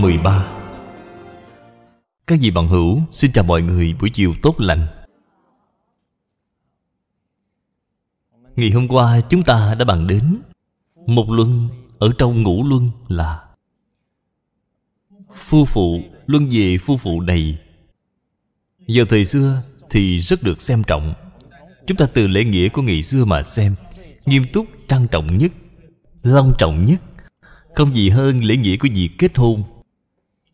13 Các vị bằng hữu, xin chào mọi người buổi chiều tốt lành Ngày hôm qua chúng ta đã bàn đến Một luân ở trong ngũ luân là Phu phụ, luân về phu phụ này Giờ thời xưa thì rất được xem trọng Chúng ta từ lễ nghĩa của ngày xưa mà xem Nghiêm túc, trang trọng nhất Long trọng nhất Không gì hơn lễ nghĩa của việc kết hôn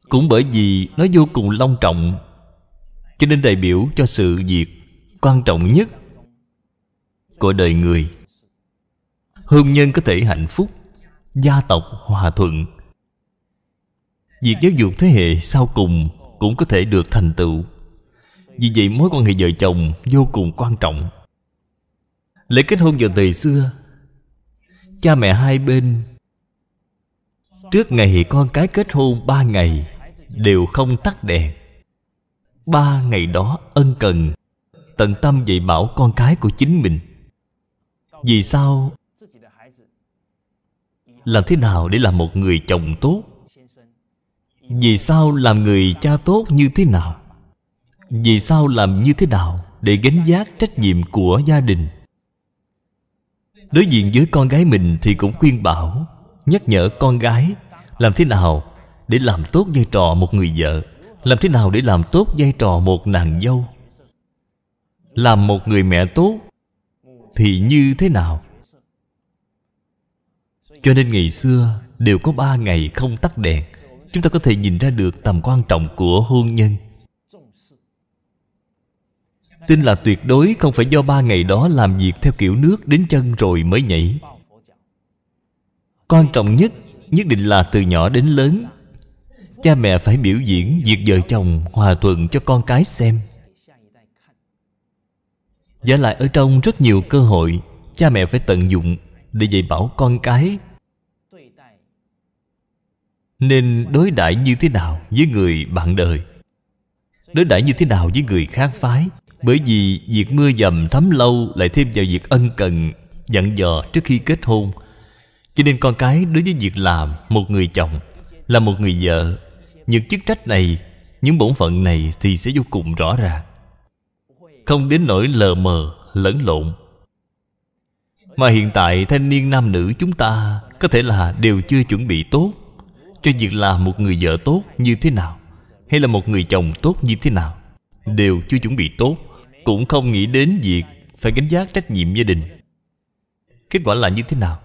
cũng bởi vì nó vô cùng long trọng cho nên đại biểu cho sự việc quan trọng nhất của đời người hôn nhân có thể hạnh phúc gia tộc hòa thuận việc giáo dục thế hệ sau cùng cũng có thể được thành tựu vì vậy mối quan hệ vợ chồng vô cùng quan trọng lễ kết hôn vào thời xưa cha mẹ hai bên trước ngày con cái kết hôn ba ngày đều không tắt đèn ba ngày đó ân cần tận tâm dạy bảo con cái của chính mình vì sao làm thế nào để làm một người chồng tốt vì sao làm người cha tốt như thế nào vì sao làm như thế nào để gánh vác trách nhiệm của gia đình đối diện với con gái mình thì cũng khuyên bảo nhắc nhở con gái làm thế nào để làm tốt vai trò một người vợ làm thế nào để làm tốt vai trò một nàng dâu làm một người mẹ tốt thì như thế nào cho nên ngày xưa đều có ba ngày không tắt đèn chúng ta có thể nhìn ra được tầm quan trọng của hôn nhân tin là tuyệt đối không phải do ba ngày đó làm việc theo kiểu nước đến chân rồi mới nhảy quan trọng nhất nhất định là từ nhỏ đến lớn cha mẹ phải biểu diễn việc vợ chồng hòa thuận cho con cái xem Giả lại ở trong rất nhiều cơ hội Cha mẹ phải tận dụng để dạy bảo con cái Nên đối đãi như thế nào với người bạn đời Đối đãi như thế nào với người khác phái Bởi vì việc mưa dầm thấm lâu Lại thêm vào việc ân cần Dặn dò trước khi kết hôn Cho nên con cái đối với việc làm Một người chồng Là một người vợ những chức trách này những bổn phận này thì sẽ vô cùng rõ ràng không đến nỗi lờ mờ lẫn lộn mà hiện tại thanh niên nam nữ chúng ta có thể là đều chưa chuẩn bị tốt cho việc là một người vợ tốt như thế nào hay là một người chồng tốt như thế nào đều chưa chuẩn bị tốt cũng không nghĩ đến việc phải gánh giác trách nhiệm gia đình kết quả là như thế nào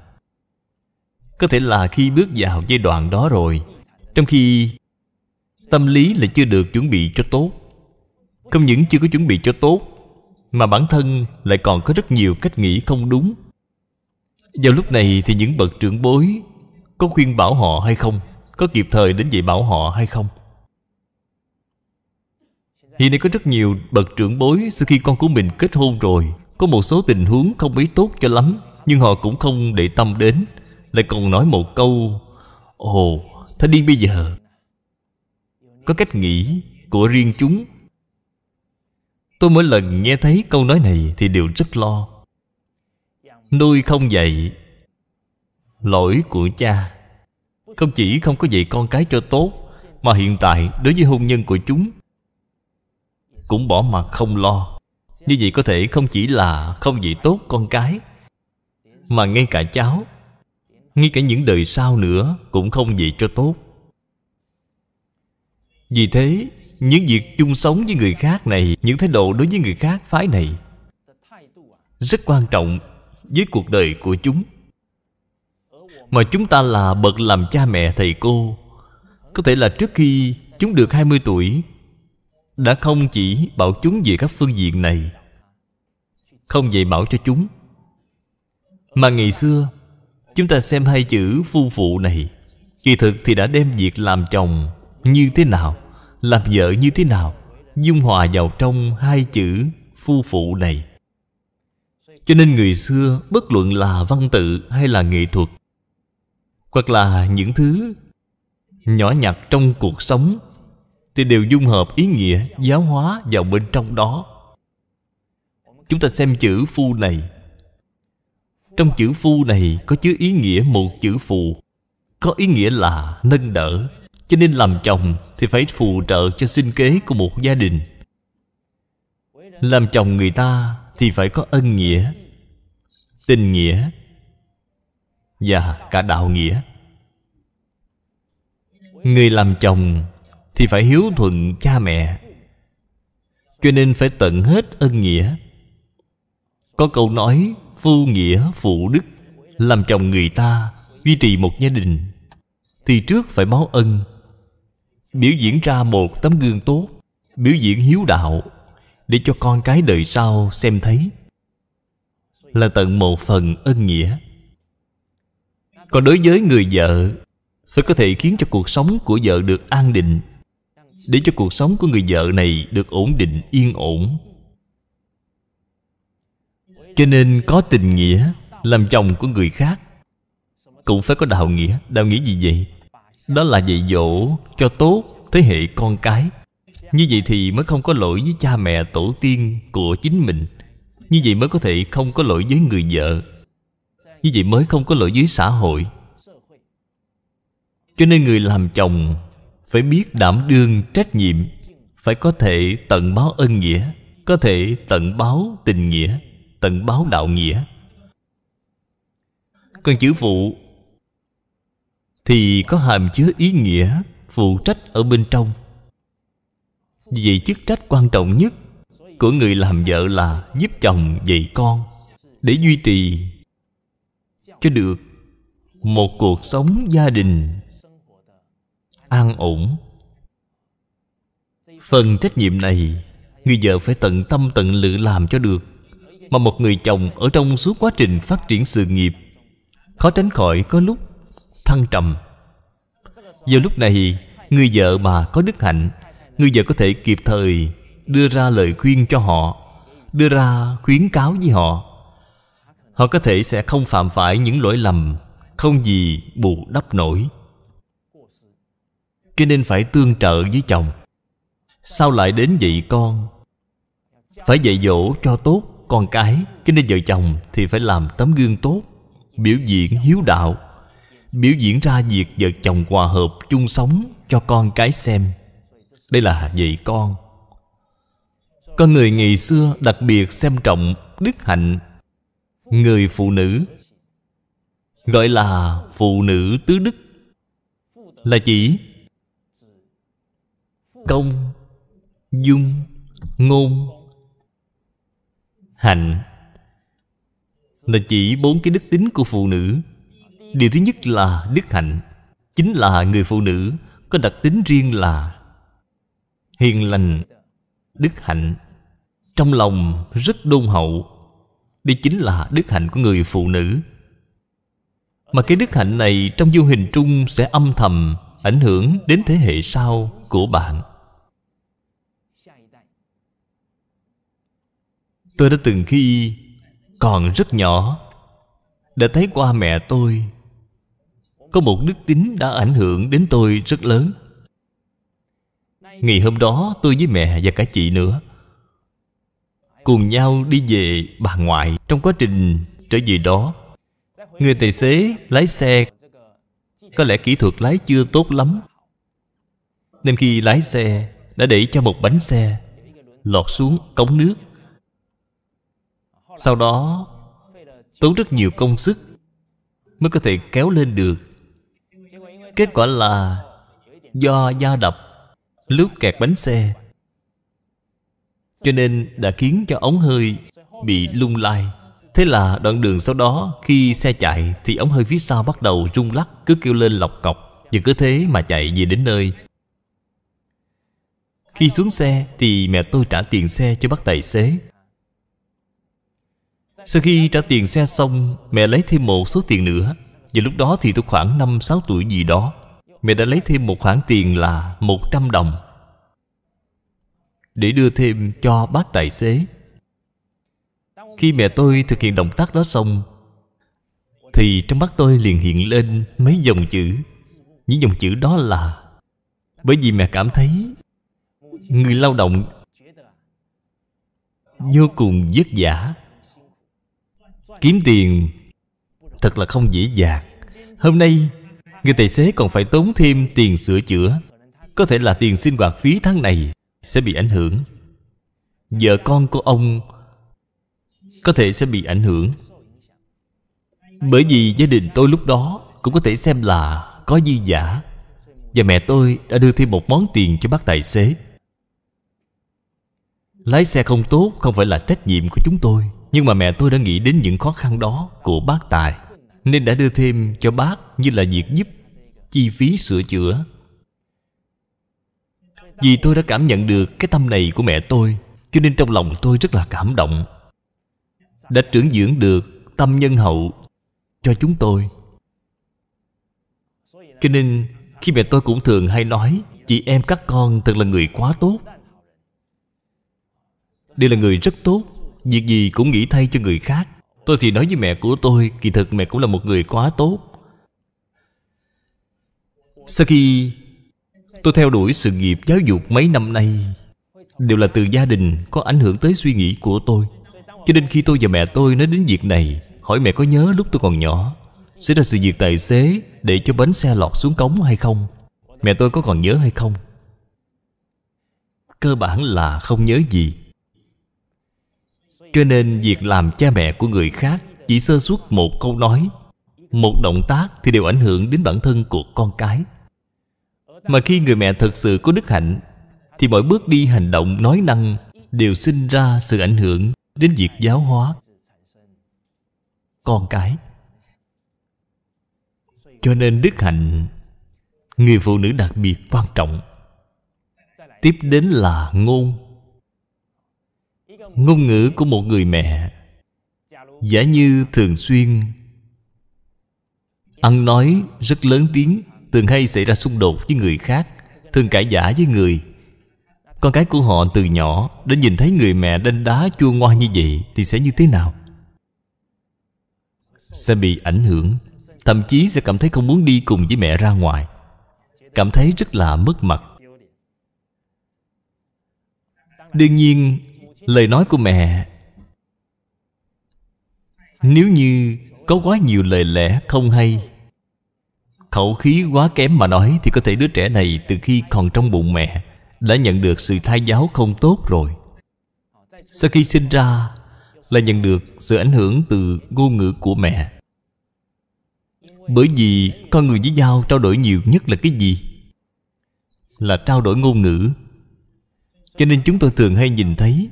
có thể là khi bước vào giai đoạn đó rồi trong khi tâm lý là chưa được chuẩn bị cho tốt không những chưa có chuẩn bị cho tốt mà bản thân lại còn có rất nhiều cách nghĩ không đúng vào lúc này thì những bậc trưởng bối có khuyên bảo họ hay không có kịp thời đến dạy bảo họ hay không hiện nay có rất nhiều bậc trưởng bối sau khi con của mình kết hôn rồi có một số tình huống không mấy tốt cho lắm nhưng họ cũng không để tâm đến lại còn nói một câu ồ thanh niên bây giờ có cách nghĩ của riêng chúng tôi mỗi lần nghe thấy câu nói này thì đều rất lo nuôi không dạy lỗi của cha không chỉ không có dạy con cái cho tốt mà hiện tại đối với hôn nhân của chúng cũng bỏ mặt không lo như vậy có thể không chỉ là không dạy tốt con cái mà ngay cả cháu ngay cả những đời sau nữa cũng không dạy cho tốt vì thế những việc chung sống với người khác này những thái độ đối với người khác phái này rất quan trọng với cuộc đời của chúng mà chúng ta là bậc làm cha mẹ thầy cô có thể là trước khi chúng được 20 tuổi đã không chỉ bảo chúng về các phương diện này không dạy bảo cho chúng mà ngày xưa chúng ta xem hai chữ phu phụ này kỳ thực thì đã đem việc làm chồng như thế nào làm vợ như thế nào dung hòa vào trong hai chữ phu phụ này cho nên người xưa bất luận là văn tự hay là nghệ thuật hoặc là những thứ nhỏ nhặt trong cuộc sống thì đều dung hợp ý nghĩa giáo hóa vào bên trong đó chúng ta xem chữ phu này trong chữ phu này có chứa ý nghĩa một chữ phù có ý nghĩa là nâng đỡ cho nên làm chồng thì phải phụ trợ cho sinh kế của một gia đình Làm chồng người ta thì phải có ân nghĩa Tình nghĩa Và cả đạo nghĩa Người làm chồng thì phải hiếu thuận cha mẹ Cho nên phải tận hết ân nghĩa Có câu nói Phu nghĩa phụ đức Làm chồng người ta Duy trì một gia đình Thì trước phải báo ân biểu diễn ra một tấm gương tốt biểu diễn hiếu đạo để cho con cái đời sau xem thấy là tận một phần ân nghĩa còn đối với người vợ phải có thể khiến cho cuộc sống của vợ được an định để cho cuộc sống của người vợ này được ổn định yên ổn cho nên có tình nghĩa làm chồng của người khác cũng phải có đạo nghĩa đạo nghĩa gì vậy đó là dạy dỗ cho tốt thế hệ con cái như vậy thì mới không có lỗi với cha mẹ tổ tiên của chính mình như vậy mới có thể không có lỗi với người vợ như vậy mới không có lỗi với xã hội cho nên người làm chồng phải biết đảm đương trách nhiệm phải có thể tận báo ân nghĩa có thể tận báo tình nghĩa tận báo đạo nghĩa còn chữ phụ thì có hàm chứa ý nghĩa phụ trách ở bên trong vì vậy chức trách quan trọng nhất của người làm vợ là giúp chồng dạy con để duy trì cho được một cuộc sống gia đình an ổn phần trách nhiệm này người vợ phải tận tâm tận lự làm cho được mà một người chồng ở trong suốt quá trình phát triển sự nghiệp khó tránh khỏi có lúc thăng trầm Vào lúc này Người vợ mà có đức hạnh Người vợ có thể kịp thời Đưa ra lời khuyên cho họ Đưa ra khuyến cáo với họ Họ có thể sẽ không phạm phải những lỗi lầm Không gì bù đắp nổi Cho nên phải tương trợ với chồng Sao lại đến vậy con Phải dạy dỗ cho tốt con cái Cho nên vợ chồng thì phải làm tấm gương tốt Biểu diễn hiếu đạo biểu diễn ra việc vợ chồng hòa hợp chung sống cho con cái xem đây là dạy con con người ngày xưa đặc biệt xem trọng đức hạnh người phụ nữ gọi là phụ nữ tứ đức là chỉ công dung ngôn hạnh là chỉ bốn cái đức tính của phụ nữ điều thứ nhất là đức hạnh chính là người phụ nữ có đặc tính riêng là hiền lành đức hạnh trong lòng rất đôn hậu đây chính là đức hạnh của người phụ nữ mà cái đức hạnh này trong vô hình trung sẽ âm thầm ảnh hưởng đến thế hệ sau của bạn tôi đã từng khi còn rất nhỏ đã thấy qua mẹ tôi có một đức tính đã ảnh hưởng đến tôi rất lớn Ngày hôm đó tôi với mẹ và cả chị nữa Cùng nhau đi về bà ngoại Trong quá trình trở về đó Người tài xế lái xe Có lẽ kỹ thuật lái chưa tốt lắm Nên khi lái xe Đã để cho một bánh xe Lọt xuống cống nước Sau đó Tốn rất nhiều công sức Mới có thể kéo lên được Kết quả là Do da đập Lúc kẹt bánh xe Cho nên đã khiến cho ống hơi Bị lung lai Thế là đoạn đường sau đó Khi xe chạy thì ống hơi phía sau bắt đầu rung lắc Cứ kêu lên lọc cọc Và cứ thế mà chạy về đến nơi Khi xuống xe Thì mẹ tôi trả tiền xe cho bác tài xế Sau khi trả tiền xe xong Mẹ lấy thêm một số tiền nữa và lúc đó thì tôi khoảng 5-6 tuổi gì đó Mẹ đã lấy thêm một khoản tiền là 100 đồng Để đưa thêm cho bác tài xế Khi mẹ tôi thực hiện động tác đó xong Thì trong mắt tôi liền hiện lên mấy dòng chữ Những dòng chữ đó là Bởi vì mẹ cảm thấy Người lao động Vô cùng vất vả Kiếm tiền thật là không dễ dàng Hôm nay Người tài xế còn phải tốn thêm tiền sửa chữa Có thể là tiền sinh hoạt phí tháng này Sẽ bị ảnh hưởng Vợ con của ông Có thể sẽ bị ảnh hưởng Bởi vì gia đình tôi lúc đó Cũng có thể xem là có di giả Và mẹ tôi đã đưa thêm một món tiền cho bác tài xế Lái xe không tốt không phải là trách nhiệm của chúng tôi Nhưng mà mẹ tôi đã nghĩ đến những khó khăn đó của bác Tài nên đã đưa thêm cho bác như là việc giúp chi phí sửa chữa vì tôi đã cảm nhận được cái tâm này của mẹ tôi cho nên trong lòng tôi rất là cảm động đã trưởng dưỡng được tâm nhân hậu cho chúng tôi cho nên khi mẹ tôi cũng thường hay nói chị em các con thật là người quá tốt đây là người rất tốt việc gì cũng nghĩ thay cho người khác Tôi thì nói với mẹ của tôi Kỳ thực mẹ cũng là một người quá tốt Sau khi tôi theo đuổi sự nghiệp giáo dục mấy năm nay Đều là từ gia đình có ảnh hưởng tới suy nghĩ của tôi Cho nên khi tôi và mẹ tôi nói đến việc này Hỏi mẹ có nhớ lúc tôi còn nhỏ Xảy ra sự việc tài xế Để cho bánh xe lọt xuống cống hay không Mẹ tôi có còn nhớ hay không Cơ bản là không nhớ gì cho nên việc làm cha mẹ của người khác Chỉ sơ suất một câu nói Một động tác thì đều ảnh hưởng đến bản thân của con cái Mà khi người mẹ thật sự có đức hạnh Thì mỗi bước đi hành động nói năng Đều sinh ra sự ảnh hưởng Đến việc giáo hóa Con cái Cho nên đức hạnh Người phụ nữ đặc biệt quan trọng Tiếp đến là ngôn ngôn ngữ của một người mẹ giả như thường xuyên ăn nói rất lớn tiếng thường hay xảy ra xung đột với người khác thường cãi giả với người con cái của họ từ nhỏ đã nhìn thấy người mẹ đánh đá chua ngoa như vậy thì sẽ như thế nào sẽ bị ảnh hưởng thậm chí sẽ cảm thấy không muốn đi cùng với mẹ ra ngoài cảm thấy rất là mất mặt đương nhiên lời nói của mẹ nếu như có quá nhiều lời lẽ không hay khẩu khí quá kém mà nói thì có thể đứa trẻ này từ khi còn trong bụng mẹ đã nhận được sự thai giáo không tốt rồi sau khi sinh ra là nhận được sự ảnh hưởng từ ngôn ngữ của mẹ bởi vì con người với nhau trao đổi nhiều nhất là cái gì là trao đổi ngôn ngữ cho nên chúng tôi thường hay nhìn thấy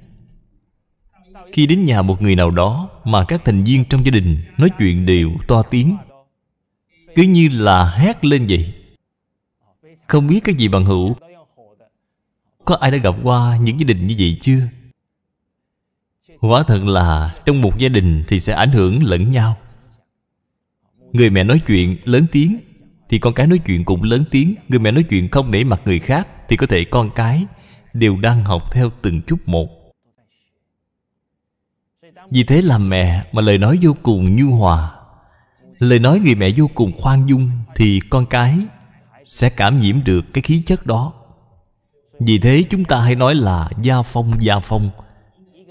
khi đến nhà một người nào đó Mà các thành viên trong gia đình Nói chuyện đều to tiếng Cứ như là hét lên vậy Không biết cái gì bằng hữu Có ai đã gặp qua những gia đình như vậy chưa? Quả thật là trong một gia đình thì sẽ ảnh hưởng lẫn nhau Người mẹ nói chuyện lớn tiếng Thì con cái nói chuyện cũng lớn tiếng Người mẹ nói chuyện không để mặt người khác Thì có thể con cái đều đang học theo từng chút một vì thế làm mẹ mà lời nói vô cùng nhu hòa Lời nói người mẹ vô cùng khoan dung Thì con cái sẽ cảm nhiễm được cái khí chất đó Vì thế chúng ta hay nói là gia phong gia phong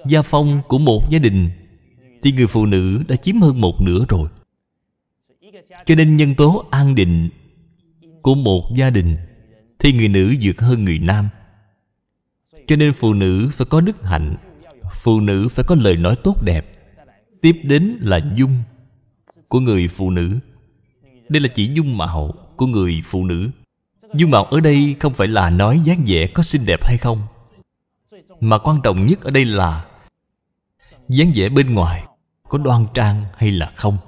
Gia phong của một gia đình Thì người phụ nữ đã chiếm hơn một nửa rồi Cho nên nhân tố an định Của một gia đình Thì người nữ vượt hơn người nam Cho nên phụ nữ phải có đức hạnh phụ nữ phải có lời nói tốt đẹp tiếp đến là dung của người phụ nữ đây là chỉ dung mạo của người phụ nữ dung mạo ở đây không phải là nói dáng vẻ có xinh đẹp hay không mà quan trọng nhất ở đây là dáng vẻ bên ngoài có đoan trang hay là không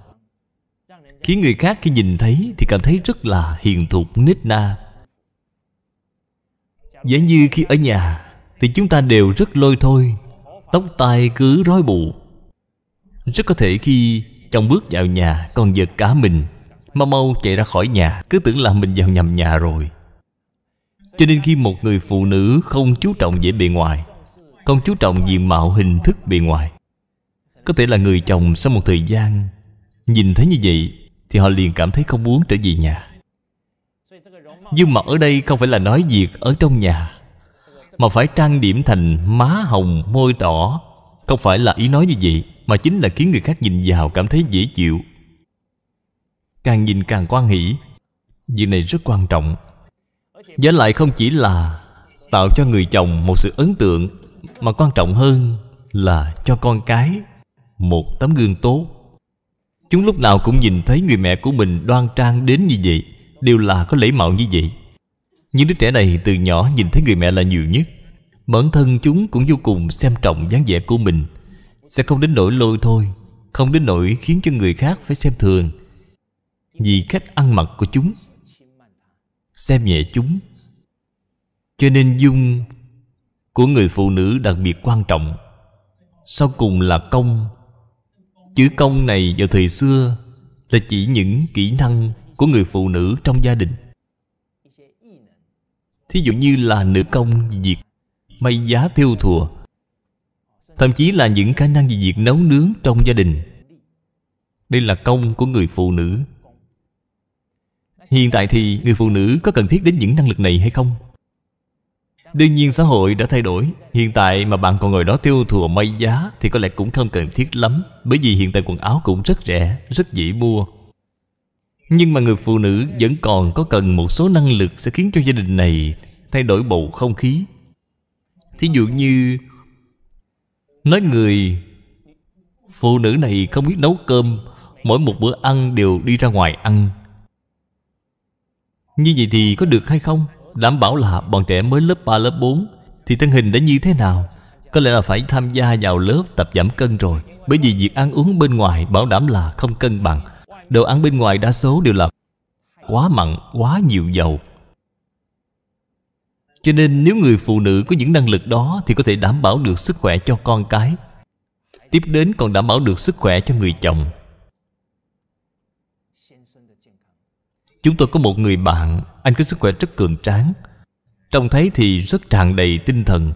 khiến người khác khi nhìn thấy thì cảm thấy rất là hiền thục nết na giả như khi ở nhà thì chúng ta đều rất lôi thôi Tóc tai cứ rối bù Rất có thể khi chồng bước vào nhà còn giật cả mình Mau mau chạy ra khỏi nhà Cứ tưởng là mình vào nhầm nhà rồi Cho nên khi một người phụ nữ không chú trọng về bề ngoài Không chú trọng diện mạo hình thức bề ngoài Có thể là người chồng sau một thời gian Nhìn thấy như vậy Thì họ liền cảm thấy không muốn trở về nhà Dương mặt ở đây không phải là nói việc ở trong nhà mà phải trang điểm thành má hồng môi đỏ không phải là ý nói như vậy mà chính là khiến người khác nhìn vào cảm thấy dễ chịu càng nhìn càng quan hỷ việc này rất quan trọng với lại không chỉ là tạo cho người chồng một sự ấn tượng mà quan trọng hơn là cho con cái một tấm gương tốt chúng lúc nào cũng nhìn thấy người mẹ của mình đoan trang đến như vậy đều là có lễ mạo như vậy những đứa trẻ này từ nhỏ nhìn thấy người mẹ là nhiều nhất Bản thân chúng cũng vô cùng xem trọng dáng vẻ của mình Sẽ không đến nỗi lôi thôi Không đến nỗi khiến cho người khác phải xem thường Vì cách ăn mặc của chúng Xem nhẹ chúng Cho nên dung của người phụ nữ đặc biệt quan trọng Sau cùng là công Chữ công này vào thời xưa Là chỉ những kỹ năng của người phụ nữ trong gia đình thí dụ như là nữ công việc may giá thiêu thùa thậm chí là những khả năng gì việc nấu nướng trong gia đình đây là công của người phụ nữ hiện tại thì người phụ nữ có cần thiết đến những năng lực này hay không đương nhiên xã hội đã thay đổi hiện tại mà bạn còn ngồi đó tiêu thùa may giá thì có lẽ cũng không cần thiết lắm bởi vì hiện tại quần áo cũng rất rẻ rất dễ mua nhưng mà người phụ nữ vẫn còn có cần một số năng lực Sẽ khiến cho gia đình này thay đổi bầu không khí Thí dụ như Nói người Phụ nữ này không biết nấu cơm Mỗi một bữa ăn đều đi ra ngoài ăn Như vậy thì có được hay không? Đảm bảo là bọn trẻ mới lớp 3 lớp 4 Thì thân hình đã như thế nào? Có lẽ là phải tham gia vào lớp tập giảm cân rồi Bởi vì việc ăn uống bên ngoài bảo đảm là không cân bằng Đồ ăn bên ngoài đa số đều là Quá mặn, quá nhiều dầu Cho nên nếu người phụ nữ có những năng lực đó Thì có thể đảm bảo được sức khỏe cho con cái Tiếp đến còn đảm bảo được sức khỏe cho người chồng Chúng tôi có một người bạn Anh có sức khỏe rất cường tráng Trông thấy thì rất tràn đầy tinh thần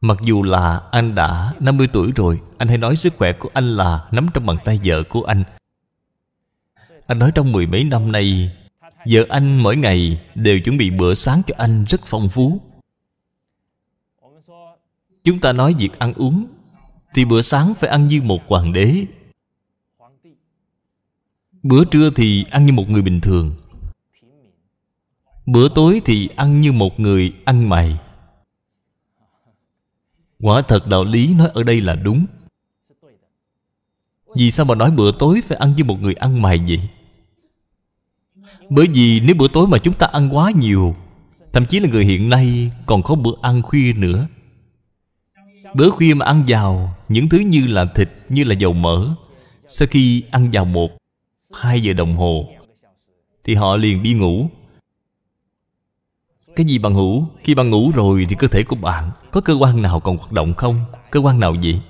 Mặc dù là anh đã 50 tuổi rồi Anh hay nói sức khỏe của anh là Nắm trong bàn tay vợ của anh anh nói trong mười mấy năm nay Vợ anh mỗi ngày đều chuẩn bị bữa sáng cho anh rất phong phú Chúng ta nói việc ăn uống Thì bữa sáng phải ăn như một hoàng đế Bữa trưa thì ăn như một người bình thường Bữa tối thì ăn như một người ăn mày Quả thật đạo lý nói ở đây là đúng vì sao mà nói bữa tối phải ăn như một người ăn mày vậy? Bởi vì nếu bữa tối mà chúng ta ăn quá nhiều Thậm chí là người hiện nay còn có bữa ăn khuya nữa Bữa khuya mà ăn vào Những thứ như là thịt, như là dầu mỡ Sau khi ăn vào một, hai giờ đồng hồ Thì họ liền đi ngủ Cái gì bạn ngủ? Khi bạn ngủ rồi thì cơ thể của bạn Có cơ quan nào còn hoạt động không? Cơ quan nào vậy?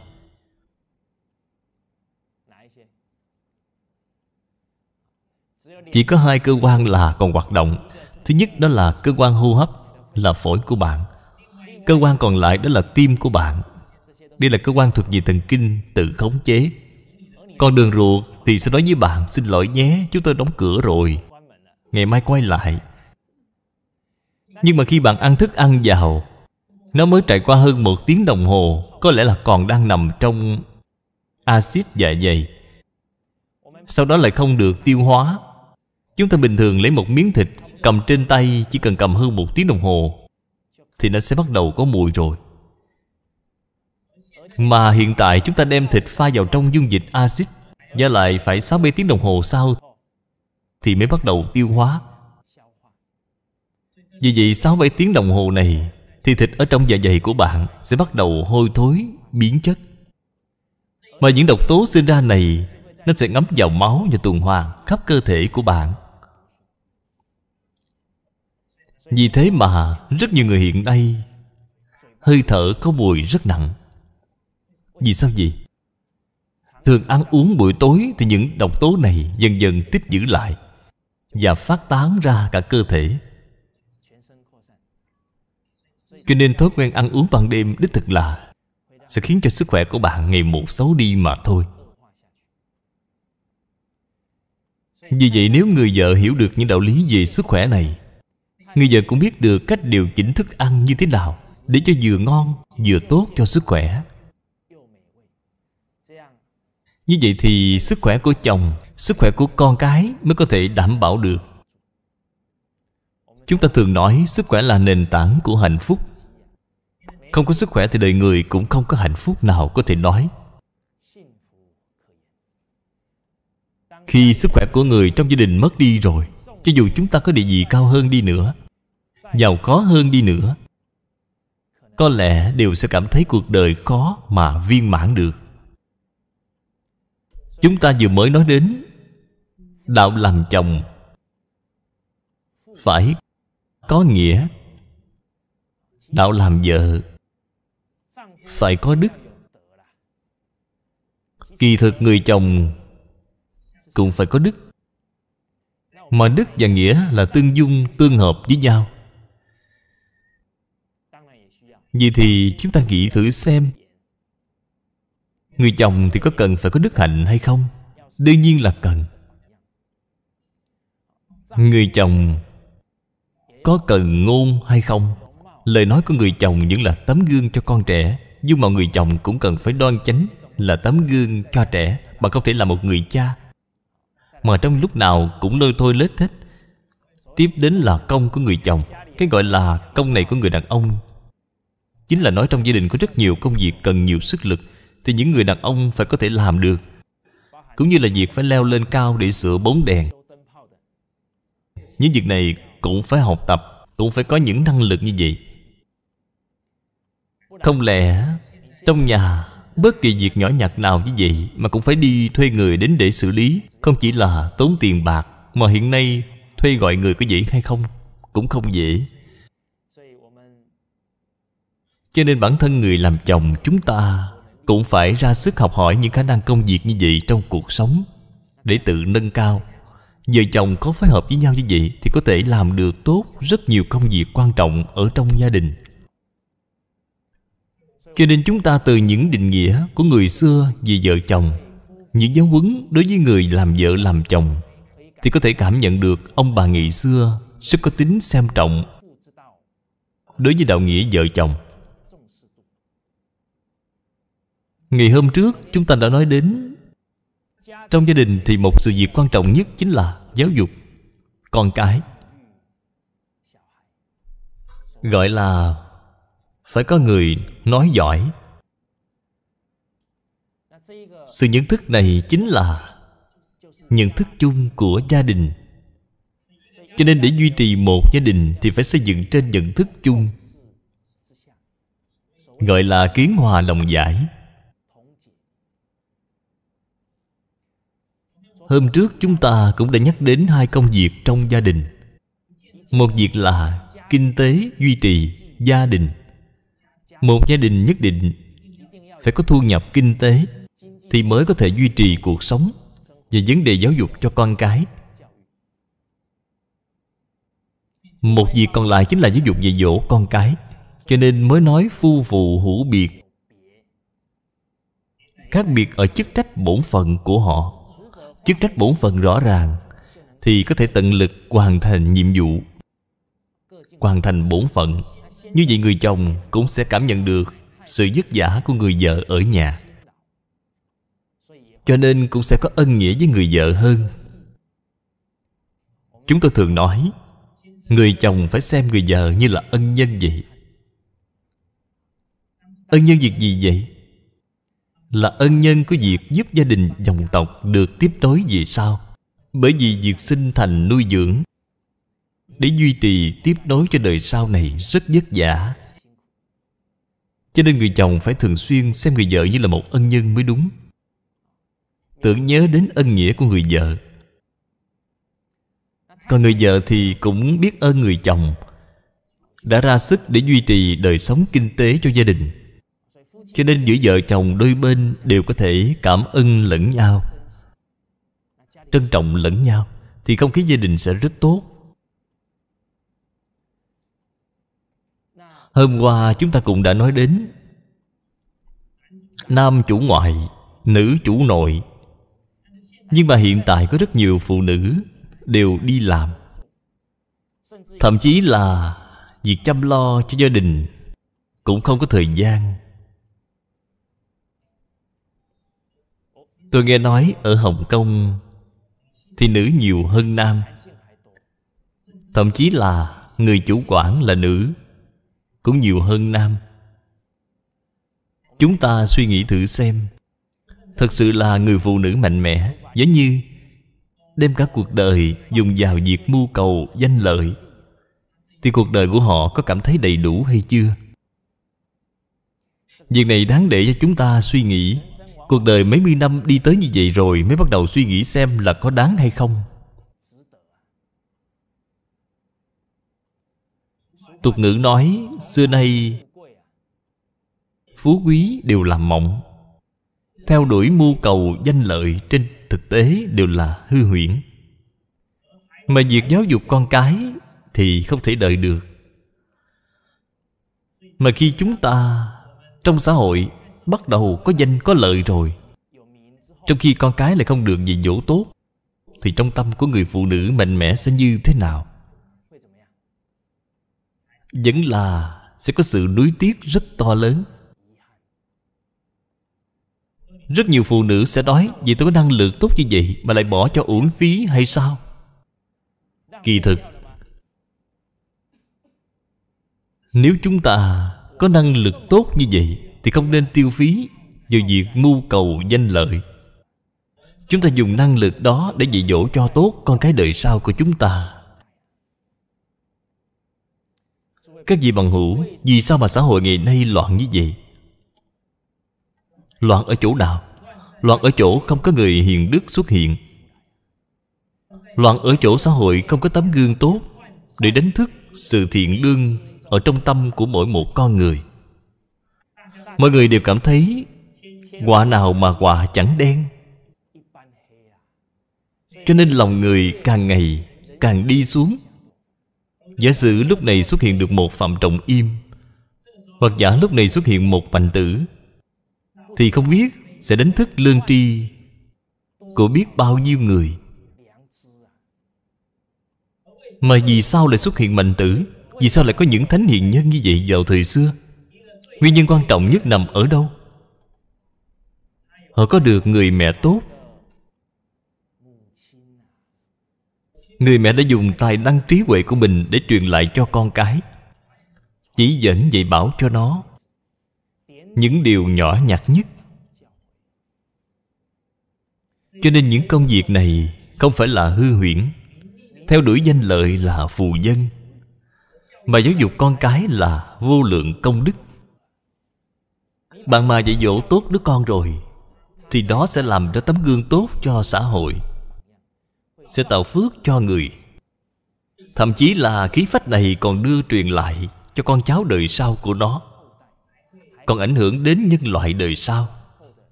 chỉ có hai cơ quan là còn hoạt động thứ nhất đó là cơ quan hô hấp là phổi của bạn cơ quan còn lại đó là tim của bạn đây là cơ quan thuộc về thần kinh tự khống chế còn đường ruột thì sẽ nói với bạn xin lỗi nhé chúng tôi đóng cửa rồi ngày mai quay lại nhưng mà khi bạn ăn thức ăn vào nó mới trải qua hơn một tiếng đồng hồ có lẽ là còn đang nằm trong axit dạ dày sau đó lại không được tiêu hóa Chúng ta bình thường lấy một miếng thịt Cầm trên tay chỉ cần cầm hơn một tiếng đồng hồ Thì nó sẽ bắt đầu có mùi rồi Mà hiện tại chúng ta đem thịt pha vào trong dung dịch axit Và lại phải 60 tiếng đồng hồ sau Thì mới bắt đầu tiêu hóa Vì vậy 6-7 tiếng đồng hồ này Thì thịt ở trong dạ dày của bạn Sẽ bắt đầu hôi thối, biến chất Mà những độc tố sinh ra này Nó sẽ ngấm vào máu và tuần hoàn khắp cơ thể của bạn vì thế mà rất nhiều người hiện nay Hơi thở có mùi rất nặng Vì sao vậy? Thường ăn uống buổi tối Thì những độc tố này dần dần tích giữ lại Và phát tán ra cả cơ thể Cho nên thói quen ăn uống ban đêm Đích thực là Sẽ khiến cho sức khỏe của bạn ngày một xấu đi mà thôi Vì vậy nếu người vợ hiểu được những đạo lý về sức khỏe này Người vợ cũng biết được cách điều chỉnh thức ăn như thế nào Để cho vừa ngon vừa tốt cho sức khỏe Như vậy thì sức khỏe của chồng Sức khỏe của con cái mới có thể đảm bảo được Chúng ta thường nói sức khỏe là nền tảng của hạnh phúc Không có sức khỏe thì đời người cũng không có hạnh phúc nào có thể nói Khi sức khỏe của người trong gia đình mất đi rồi Cho dù chúng ta có địa vị cao hơn đi nữa giàu có hơn đi nữa có lẽ đều sẽ cảm thấy cuộc đời khó mà viên mãn được chúng ta vừa mới nói đến đạo làm chồng phải có nghĩa đạo làm vợ phải có đức kỳ thực người chồng cũng phải có đức mà đức và nghĩa là tương dung tương hợp với nhau vì thì chúng ta nghĩ thử xem Người chồng thì có cần phải có đức hạnh hay không? Đương nhiên là cần Người chồng có cần ngôn hay không? Lời nói của người chồng vẫn là tấm gương cho con trẻ Nhưng mà người chồng cũng cần phải đoan chánh Là tấm gương cho trẻ Mà không thể là một người cha Mà trong lúc nào cũng lôi thôi lết thích Tiếp đến là công của người chồng Cái gọi là công này của người đàn ông chính là nói trong gia đình có rất nhiều công việc cần nhiều sức lực thì những người đàn ông phải có thể làm được cũng như là việc phải leo lên cao để sửa bóng đèn những việc này cũng phải học tập cũng phải có những năng lực như vậy không lẽ trong nhà bất kỳ việc nhỏ nhặt nào như vậy mà cũng phải đi thuê người đến để xử lý không chỉ là tốn tiền bạc mà hiện nay thuê gọi người có dễ hay không cũng không dễ cho nên bản thân người làm chồng chúng ta cũng phải ra sức học hỏi những khả năng công việc như vậy trong cuộc sống để tự nâng cao vợ chồng có phối hợp với nhau như vậy thì có thể làm được tốt rất nhiều công việc quan trọng ở trong gia đình cho nên chúng ta từ những định nghĩa của người xưa về vợ chồng những dấu huấn đối với người làm vợ làm chồng thì có thể cảm nhận được ông bà nghị xưa rất có tính xem trọng đối với đạo nghĩa vợ chồng Ngày hôm trước chúng ta đã nói đến Trong gia đình thì một sự việc quan trọng nhất chính là giáo dục Con cái Gọi là Phải có người nói giỏi Sự nhận thức này chính là Nhận thức chung của gia đình Cho nên để duy trì một gia đình Thì phải xây dựng trên nhận thức chung Gọi là kiến hòa lòng giải Hôm trước chúng ta cũng đã nhắc đến hai công việc trong gia đình Một việc là kinh tế duy trì gia đình Một gia đình nhất định phải có thu nhập kinh tế Thì mới có thể duy trì cuộc sống Và vấn đề giáo dục cho con cái Một việc còn lại chính là giáo dục dạy dỗ con cái Cho nên mới nói phu phụ hữu biệt Khác biệt ở chức trách bổn phận của họ chức trách bổn phận rõ ràng thì có thể tận lực hoàn thành nhiệm vụ hoàn thành bổn phận như vậy người chồng cũng sẽ cảm nhận được sự dứt giả của người vợ ở nhà cho nên cũng sẽ có ân nghĩa với người vợ hơn chúng tôi thường nói người chồng phải xem người vợ như là ân nhân vậy ân nhân việc gì vậy là ân nhân của việc giúp gia đình dòng tộc được tiếp nối về sau bởi vì việc sinh thành nuôi dưỡng để duy trì tiếp nối cho đời sau này rất vất vả cho nên người chồng phải thường xuyên xem người vợ như là một ân nhân mới đúng tưởng nhớ đến ân nghĩa của người vợ còn người vợ thì cũng biết ơn người chồng đã ra sức để duy trì đời sống kinh tế cho gia đình cho nên giữa vợ chồng đôi bên đều có thể cảm ơn lẫn nhau Trân trọng lẫn nhau Thì không khí gia đình sẽ rất tốt Hôm qua chúng ta cũng đã nói đến Nam chủ ngoại Nữ chủ nội Nhưng mà hiện tại có rất nhiều phụ nữ Đều đi làm Thậm chí là Việc chăm lo cho gia đình Cũng không có thời gian Tôi nghe nói ở Hồng Kông Thì nữ nhiều hơn nam Thậm chí là người chủ quản là nữ Cũng nhiều hơn nam Chúng ta suy nghĩ thử xem Thật sự là người phụ nữ mạnh mẽ Giống như Đem cả cuộc đời dùng vào việc mưu cầu danh lợi Thì cuộc đời của họ có cảm thấy đầy đủ hay chưa? Việc này đáng để cho chúng ta suy nghĩ Cuộc đời mấy mươi năm đi tới như vậy rồi Mới bắt đầu suy nghĩ xem là có đáng hay không Tục ngữ nói Xưa nay Phú quý đều là mộng Theo đuổi mưu cầu danh lợi Trên thực tế đều là hư huyễn Mà việc giáo dục con cái Thì không thể đợi được Mà khi chúng ta Trong xã hội bắt đầu có danh có lợi rồi trong khi con cái lại không được gì dỗ tốt thì trong tâm của người phụ nữ mạnh mẽ sẽ như thế nào vẫn là sẽ có sự nuối tiếc rất to lớn rất nhiều phụ nữ sẽ đói vì tôi có năng lực tốt như vậy mà lại bỏ cho uổng phí hay sao kỳ thực nếu chúng ta có năng lực tốt như vậy thì không nên tiêu phí vào việc mưu cầu danh lợi chúng ta dùng năng lực đó để dạy dỗ cho tốt con cái đời sau của chúng ta các vị bằng hữu vì sao mà xã hội ngày nay loạn như vậy loạn ở chỗ nào loạn ở chỗ không có người hiền đức xuất hiện loạn ở chỗ xã hội không có tấm gương tốt để đánh thức sự thiện lương ở trong tâm của mỗi một con người Mọi người đều cảm thấy Quả nào mà quả chẳng đen Cho nên lòng người càng ngày càng đi xuống Giả sử lúc này xuất hiện được một Phạm Trọng Im Hoặc giả lúc này xuất hiện một bành Tử Thì không biết sẽ đánh thức lương tri Của biết bao nhiêu người Mà vì sao lại xuất hiện Mạnh Tử Vì sao lại có những thánh hiện nhân như vậy vào thời xưa Nguyên nhân quan trọng nhất nằm ở đâu? Họ có được người mẹ tốt Người mẹ đã dùng tài năng trí huệ của mình Để truyền lại cho con cái Chỉ dẫn dạy bảo cho nó Những điều nhỏ nhặt nhất Cho nên những công việc này Không phải là hư huyễn Theo đuổi danh lợi là phù dân Mà giáo dục con cái là vô lượng công đức bạn mà dạy dỗ tốt đứa con rồi Thì đó sẽ làm ra tấm gương tốt cho xã hội Sẽ tạo phước cho người Thậm chí là khí phách này còn đưa truyền lại Cho con cháu đời sau của nó Còn ảnh hưởng đến nhân loại đời sau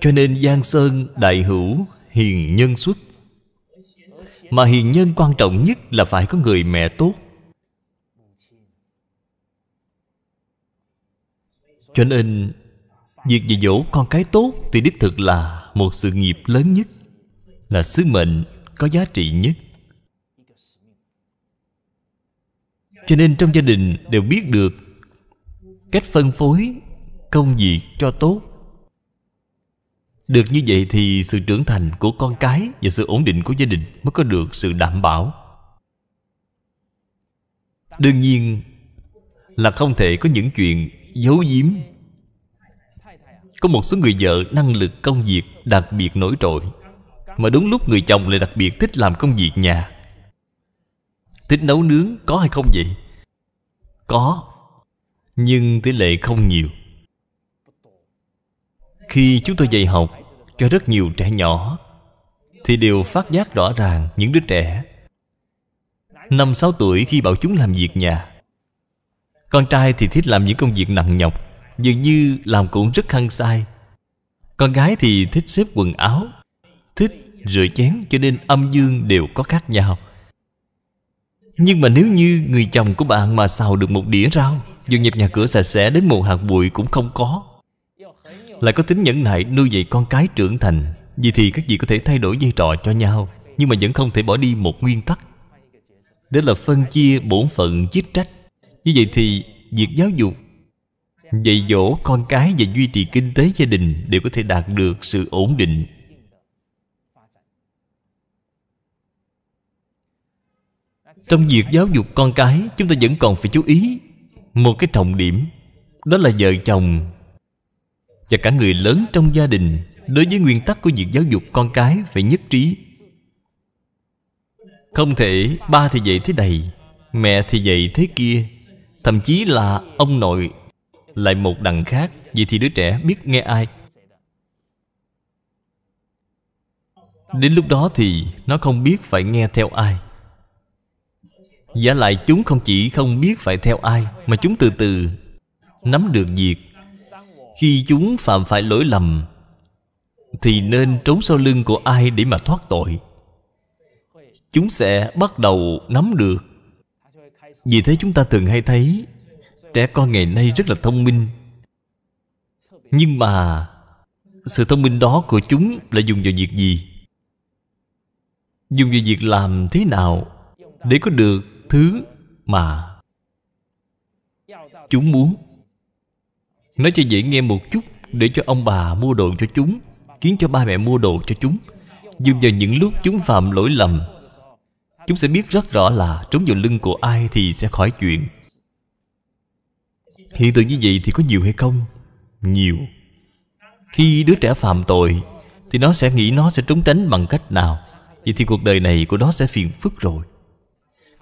Cho nên Giang Sơn Đại Hữu Hiền Nhân Xuất Mà hiền nhân quan trọng nhất là phải có người mẹ tốt Cho nên Việc dạy dỗ con cái tốt Thì đích thực là một sự nghiệp lớn nhất Là sứ mệnh có giá trị nhất Cho nên trong gia đình đều biết được Cách phân phối công việc cho tốt Được như vậy thì sự trưởng thành của con cái Và sự ổn định của gia đình mới có được sự đảm bảo Đương nhiên là không thể có những chuyện giấu giếm có một số người vợ năng lực công việc đặc biệt nổi trội mà đúng lúc người chồng lại đặc biệt thích làm công việc nhà thích nấu nướng có hay không vậy có nhưng tỷ lệ không nhiều khi chúng tôi dạy học cho rất nhiều trẻ nhỏ thì đều phát giác rõ ràng những đứa trẻ năm sáu tuổi khi bảo chúng làm việc nhà con trai thì thích làm những công việc nặng nhọc Dường như làm cũng rất hăng sai Con gái thì thích xếp quần áo Thích rửa chén cho nên âm dương đều có khác nhau Nhưng mà nếu như người chồng của bạn mà xào được một đĩa rau Dù nhập nhà cửa sạch sẽ đến một hạt bụi cũng không có Lại có tính nhẫn nại nuôi dạy con cái trưởng thành Vì thì các vị có thể thay đổi vai trò cho nhau Nhưng mà vẫn không thể bỏ đi một nguyên tắc Đó là phân chia bổn phận chiết trách như vậy thì việc giáo dục dạy dỗ con cái và duy trì kinh tế gia đình đều có thể đạt được sự ổn định trong việc giáo dục con cái chúng ta vẫn còn phải chú ý một cái trọng điểm đó là vợ chồng và cả người lớn trong gia đình đối với nguyên tắc của việc giáo dục con cái phải nhất trí không thể ba thì dạy thế này mẹ thì dạy thế kia Thậm chí là ông nội Lại một đằng khác Vậy thì đứa trẻ biết nghe ai Đến lúc đó thì Nó không biết phải nghe theo ai Giả lại chúng không chỉ không biết phải theo ai Mà chúng từ từ Nắm được việc Khi chúng phạm phải lỗi lầm Thì nên trốn sau lưng của ai để mà thoát tội Chúng sẽ bắt đầu nắm được vì thế chúng ta thường hay thấy Trẻ con ngày nay rất là thông minh Nhưng mà Sự thông minh đó của chúng Là dùng vào việc gì Dùng vào việc làm thế nào Để có được thứ mà Chúng muốn Nói cho dễ nghe một chút Để cho ông bà mua đồ cho chúng Khiến cho ba mẹ mua đồ cho chúng Dùng vào những lúc chúng phạm lỗi lầm Chúng sẽ biết rất rõ là trốn vào lưng của ai thì sẽ khỏi chuyện Hiện tượng như vậy thì có nhiều hay không? Nhiều Khi đứa trẻ phạm tội Thì nó sẽ nghĩ nó sẽ trốn tránh bằng cách nào Vậy thì cuộc đời này của nó sẽ phiền phức rồi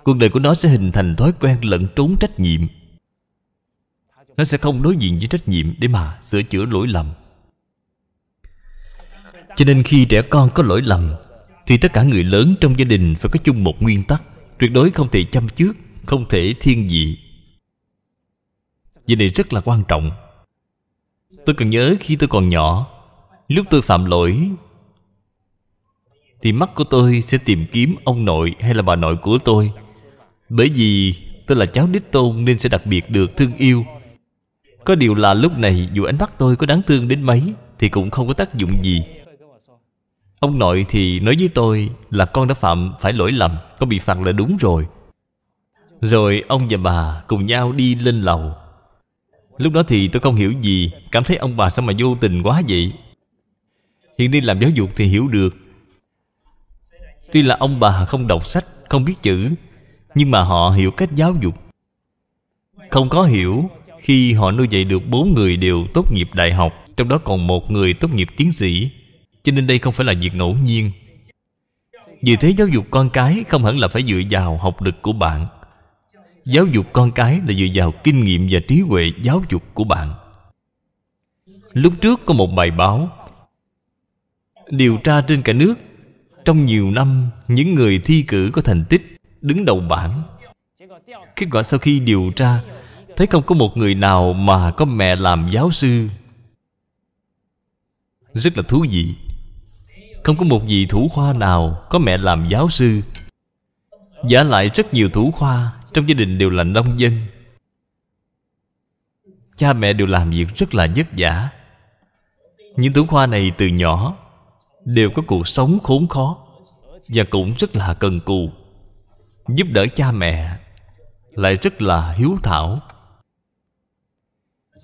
Cuộc đời của nó sẽ hình thành thói quen lẫn trốn trách nhiệm Nó sẽ không đối diện với trách nhiệm để mà sửa chữa lỗi lầm Cho nên khi trẻ con có lỗi lầm thì tất cả người lớn trong gia đình phải có chung một nguyên tắc tuyệt đối không thể chăm trước không thể thiên vị Vì này rất là quan trọng tôi còn nhớ khi tôi còn nhỏ lúc tôi phạm lỗi thì mắt của tôi sẽ tìm kiếm ông nội hay là bà nội của tôi bởi vì tôi là cháu đích tôn nên sẽ đặc biệt được thương yêu có điều là lúc này dù ánh mắt tôi có đáng thương đến mấy thì cũng không có tác dụng gì Ông nội thì nói với tôi là con đã phạm phải lỗi lầm Con bị phạt là đúng rồi Rồi ông và bà cùng nhau đi lên lầu Lúc đó thì tôi không hiểu gì Cảm thấy ông bà sao mà vô tình quá vậy Hiện nay làm giáo dục thì hiểu được Tuy là ông bà không đọc sách Không biết chữ Nhưng mà họ hiểu cách giáo dục Không có hiểu Khi họ nuôi dạy được bốn người đều tốt nghiệp đại học Trong đó còn một người tốt nghiệp tiến sĩ cho nên đây không phải là việc ngẫu nhiên Vì thế giáo dục con cái không hẳn là phải dựa vào học lực của bạn Giáo dục con cái là dựa vào kinh nghiệm và trí huệ giáo dục của bạn Lúc trước có một bài báo Điều tra trên cả nước Trong nhiều năm Những người thi cử có thành tích Đứng đầu bảng Kết quả sau khi điều tra Thấy không có một người nào mà có mẹ làm giáo sư Rất là thú vị không có một vị thủ khoa nào Có mẹ làm giáo sư Giả lại rất nhiều thủ khoa Trong gia đình đều là nông dân Cha mẹ đều làm việc rất là vất vả Những thủ khoa này từ nhỏ Đều có cuộc sống khốn khó Và cũng rất là cần cù Giúp đỡ cha mẹ Lại rất là hiếu thảo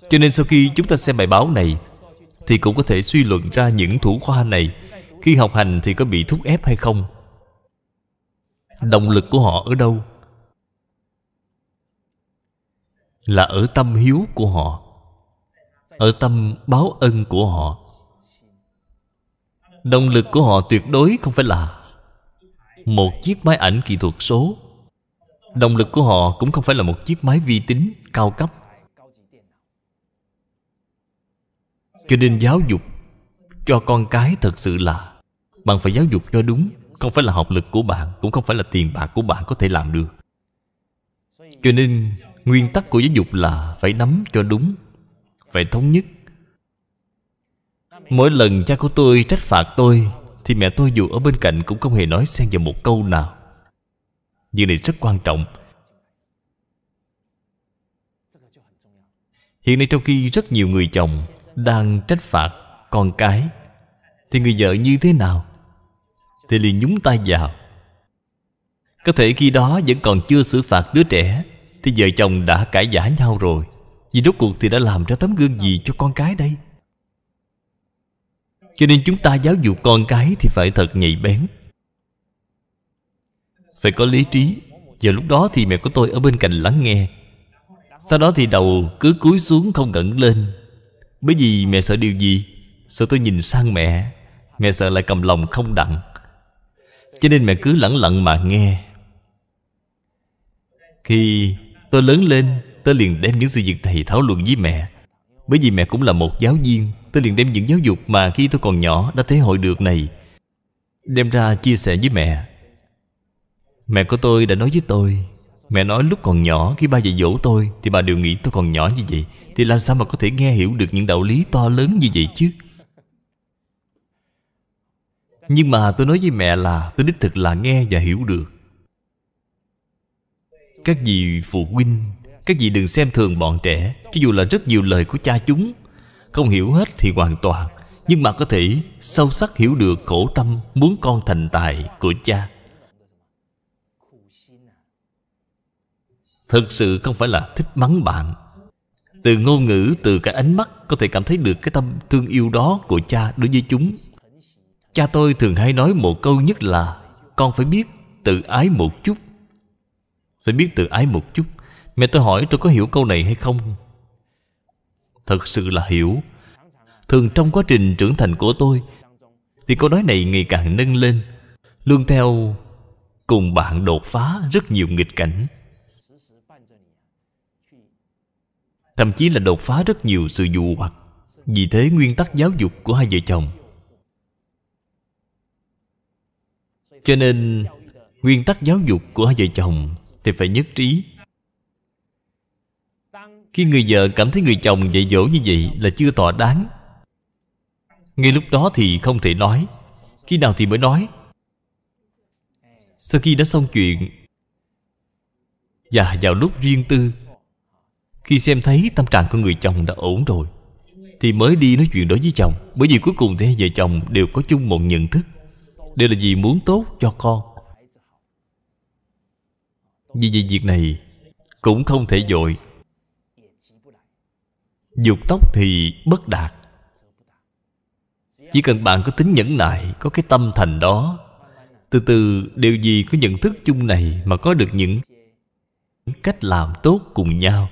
Cho nên sau khi chúng ta xem bài báo này Thì cũng có thể suy luận ra những thủ khoa này khi học hành thì có bị thúc ép hay không động lực của họ ở đâu là ở tâm hiếu của họ ở tâm báo ân của họ động lực của họ tuyệt đối không phải là một chiếc máy ảnh kỹ thuật số động lực của họ cũng không phải là một chiếc máy vi tính cao cấp cho nên giáo dục cho con cái thật sự là bạn phải giáo dục cho đúng Không phải là học lực của bạn Cũng không phải là tiền bạc của bạn có thể làm được Cho nên Nguyên tắc của giáo dục là Phải nắm cho đúng Phải thống nhất Mỗi lần cha của tôi trách phạt tôi Thì mẹ tôi dù ở bên cạnh Cũng không hề nói xen vào một câu nào Điều này rất quan trọng Hiện nay trong khi rất nhiều người chồng Đang trách phạt con cái Thì người vợ như thế nào thì liền nhúng tay vào có thể khi đó vẫn còn chưa xử phạt đứa trẻ thì vợ chồng đã cãi giả nhau rồi vì rốt cuộc thì đã làm ra tấm gương gì cho con cái đây cho nên chúng ta giáo dục con cái thì phải thật nhạy bén phải có lý trí giờ lúc đó thì mẹ của tôi ở bên cạnh lắng nghe sau đó thì đầu cứ cúi xuống không ngẩng lên bởi vì mẹ sợ điều gì sợ tôi nhìn sang mẹ mẹ sợ lại cầm lòng không đặng cho nên mẹ cứ lẳng lặng mà nghe Khi tôi lớn lên Tôi liền đem những sự việc thầy thảo luận với mẹ Bởi vì mẹ cũng là một giáo viên Tôi liền đem những giáo dục mà khi tôi còn nhỏ Đã thể hội được này Đem ra chia sẻ với mẹ Mẹ của tôi đã nói với tôi Mẹ nói lúc còn nhỏ khi ba dạy dỗ tôi Thì bà đều nghĩ tôi còn nhỏ như vậy Thì làm sao mà có thể nghe hiểu được những đạo lý to lớn như vậy chứ nhưng mà tôi nói với mẹ là Tôi đích thực là nghe và hiểu được Các vị phụ huynh Các vị đừng xem thường bọn trẻ Cho dù là rất nhiều lời của cha chúng Không hiểu hết thì hoàn toàn Nhưng mà có thể sâu sắc hiểu được khổ tâm Muốn con thành tài của cha Thật sự không phải là thích mắng bạn Từ ngôn ngữ, từ cái ánh mắt Có thể cảm thấy được cái tâm thương yêu đó của cha đối với chúng Cha tôi thường hay nói một câu nhất là Con phải biết tự ái một chút Phải biết tự ái một chút Mẹ tôi hỏi tôi có hiểu câu này hay không Thật sự là hiểu Thường trong quá trình trưởng thành của tôi Thì câu nói này ngày càng nâng lên Luôn theo Cùng bạn đột phá rất nhiều nghịch cảnh Thậm chí là đột phá rất nhiều sự dụ hoặc Vì thế nguyên tắc giáo dục của hai vợ chồng cho nên nguyên tắc giáo dục của hai vợ chồng thì phải nhất trí khi người vợ cảm thấy người chồng dạy dỗ như vậy là chưa tỏa đáng ngay lúc đó thì không thể nói khi nào thì mới nói sau khi đã xong chuyện và vào lúc riêng tư khi xem thấy tâm trạng của người chồng đã ổn rồi thì mới đi nói chuyện đối với chồng bởi vì cuối cùng thì hai vợ chồng đều có chung một nhận thức đều là vì muốn tốt cho con vì vậy việc này cũng không thể dội dục tốc thì bất đạt chỉ cần bạn có tính nhẫn nại có cái tâm thành đó từ từ điều gì có nhận thức chung này mà có được những cách làm tốt cùng nhau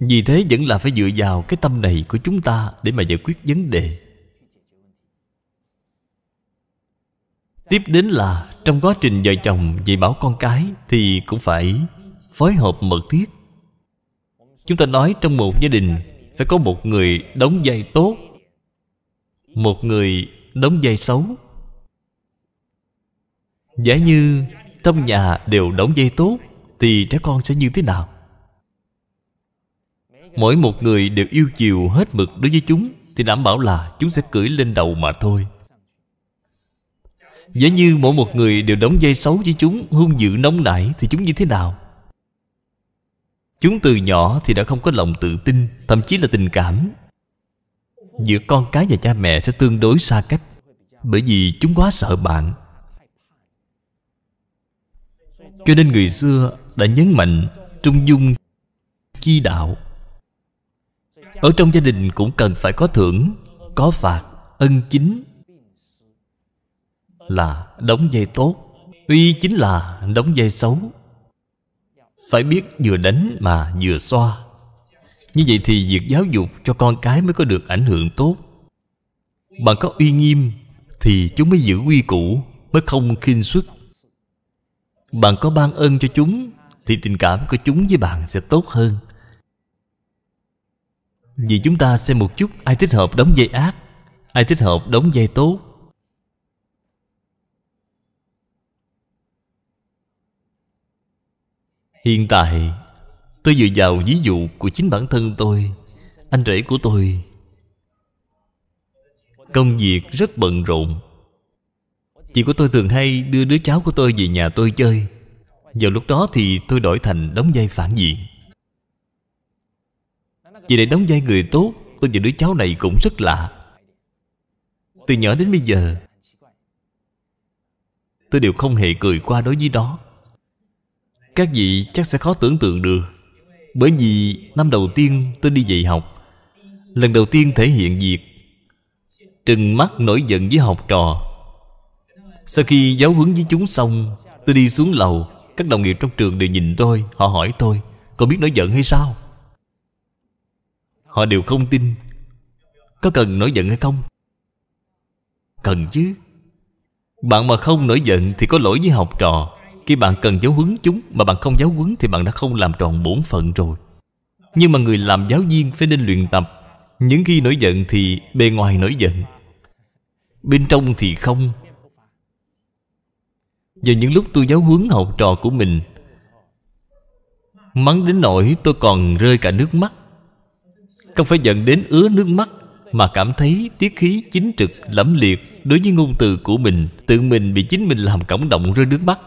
vì thế vẫn là phải dựa vào cái tâm này của chúng ta để mà giải quyết vấn đề Tiếp đến là trong quá trình vợ chồng dạy bảo con cái Thì cũng phải phối hợp mật thiết Chúng ta nói trong một gia đình Phải có một người đóng vai tốt Một người đóng vai xấu Giả như trong nhà đều đóng vai tốt Thì trẻ con sẽ như thế nào? Mỗi một người đều yêu chiều hết mực đối với chúng Thì đảm bảo là chúng sẽ cưỡi lên đầu mà thôi Giả như mỗi một người đều đóng dây xấu với chúng Hung dữ nóng nảy Thì chúng như thế nào Chúng từ nhỏ thì đã không có lòng tự tin Thậm chí là tình cảm Giữa con cái và cha mẹ sẽ tương đối xa cách Bởi vì chúng quá sợ bạn Cho nên người xưa đã nhấn mạnh Trung dung chi đạo Ở trong gia đình cũng cần phải có thưởng Có phạt, ân chính là đóng dây tốt Uy chính là đóng dây xấu Phải biết vừa đánh mà vừa xoa Như vậy thì việc giáo dục cho con cái mới có được ảnh hưởng tốt Bằng có uy nghiêm Thì chúng mới giữ quy củ, Mới không khinh suất Bạn có ban ơn cho chúng Thì tình cảm của chúng với bạn sẽ tốt hơn Vì chúng ta xem một chút Ai thích hợp đóng dây ác Ai thích hợp đóng dây tốt Hiện tại Tôi dựa vào ví dụ của chính bản thân tôi Anh rể của tôi Công việc rất bận rộn Chị của tôi thường hay đưa đứa cháu của tôi về nhà tôi chơi Vào lúc đó thì tôi đổi thành đóng vai phản diện Vì để đóng vai người tốt Tôi và đứa cháu này cũng rất lạ Từ nhỏ đến bây giờ Tôi đều không hề cười qua đối với đó các vị chắc sẽ khó tưởng tượng được Bởi vì năm đầu tiên tôi đi dạy học Lần đầu tiên thể hiện việc Trừng mắt nổi giận với học trò Sau khi giáo huấn với chúng xong Tôi đi xuống lầu Các đồng nghiệp trong trường đều nhìn tôi Họ hỏi tôi Có biết nổi giận hay sao Họ đều không tin Có cần nổi giận hay không Cần chứ Bạn mà không nổi giận Thì có lỗi với học trò khi bạn cần giáo huấn chúng Mà bạn không giáo huấn thì bạn đã không làm tròn bổn phận rồi Nhưng mà người làm giáo viên phải nên luyện tập Những khi nổi giận thì bề ngoài nổi giận Bên trong thì không Và những lúc tôi giáo huấn học trò của mình Mắng đến nỗi tôi còn rơi cả nước mắt Không phải giận đến ứa nước mắt Mà cảm thấy tiết khí chính trực lẫm liệt Đối với ngôn từ của mình Tự mình bị chính mình làm cảm động rơi nước mắt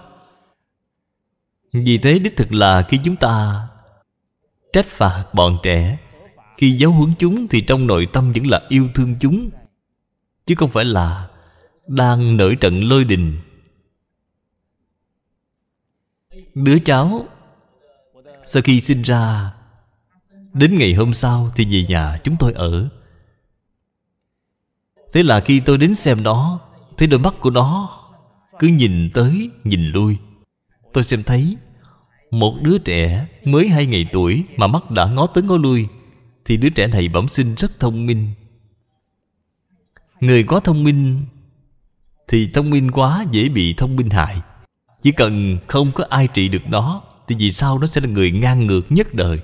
vì thế đích thực là khi chúng ta Trách phạt bọn trẻ Khi giáo huấn chúng thì trong nội tâm vẫn là yêu thương chúng Chứ không phải là Đang nổi trận lôi đình Đứa cháu Sau khi sinh ra Đến ngày hôm sau thì về nhà chúng tôi ở Thế là khi tôi đến xem nó Thấy đôi mắt của nó Cứ nhìn tới, nhìn lui Tôi xem thấy Một đứa trẻ mới hai ngày tuổi Mà mắt đã ngó tới ngó lui Thì đứa trẻ này bẩm sinh rất thông minh Người quá thông minh Thì thông minh quá dễ bị thông minh hại Chỉ cần không có ai trị được nó Thì vì sao nó sẽ là người ngang ngược nhất đời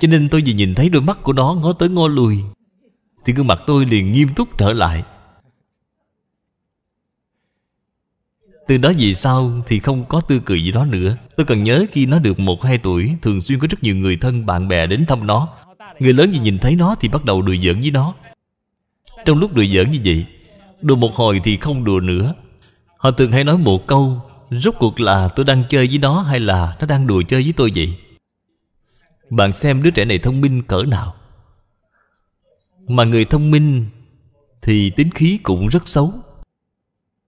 Cho nên tôi vừa nhìn thấy đôi mắt của nó ngó tới ngó lui Thì gương mặt tôi liền nghiêm túc trở lại Từ đó về sau thì không có tư cười gì đó nữa Tôi còn nhớ khi nó được 1-2 tuổi Thường xuyên có rất nhiều người thân bạn bè đến thăm nó Người lớn gì nhìn thấy nó thì bắt đầu đùa giỡn với nó Trong lúc đùa giỡn như vậy Đùa một hồi thì không đùa nữa Họ thường hay nói một câu Rốt cuộc là tôi đang chơi với nó hay là nó đang đùa chơi với tôi vậy Bạn xem đứa trẻ này thông minh cỡ nào Mà người thông minh Thì tính khí cũng rất xấu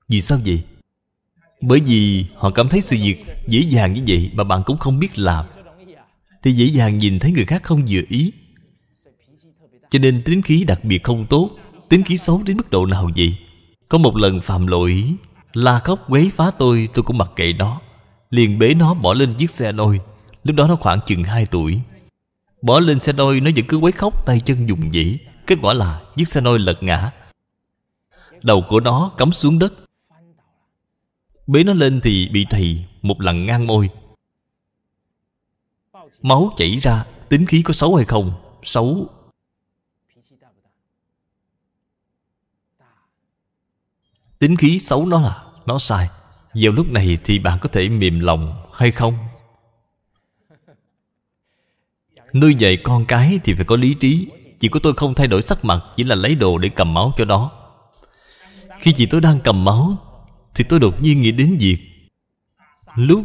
Vì sao vậy bởi vì họ cảm thấy sự việc dễ dàng như vậy Mà bạn cũng không biết làm Thì dễ dàng nhìn thấy người khác không vừa ý Cho nên tính khí đặc biệt không tốt Tính khí xấu đến mức độ nào vậy Có một lần phạm lỗi La khóc quấy phá tôi Tôi cũng mặc kệ nó Liền bế nó bỏ lên chiếc xe đôi Lúc đó nó khoảng chừng 2 tuổi Bỏ lên xe đôi nó vẫn cứ quấy khóc tay chân dùng dĩ Kết quả là chiếc xe đôi lật ngã Đầu của nó cắm xuống đất Bế nó lên thì bị thầy Một lần ngang môi Máu chảy ra Tính khí có xấu hay không Xấu Tính khí xấu nó là Nó sai Vào lúc này thì bạn có thể mềm lòng hay không Nuôi dạy con cái thì phải có lý trí Chỉ có tôi không thay đổi sắc mặt Chỉ là lấy đồ để cầm máu cho đó Khi chị tôi đang cầm máu thì tôi đột nhiên nghĩ đến việc lúc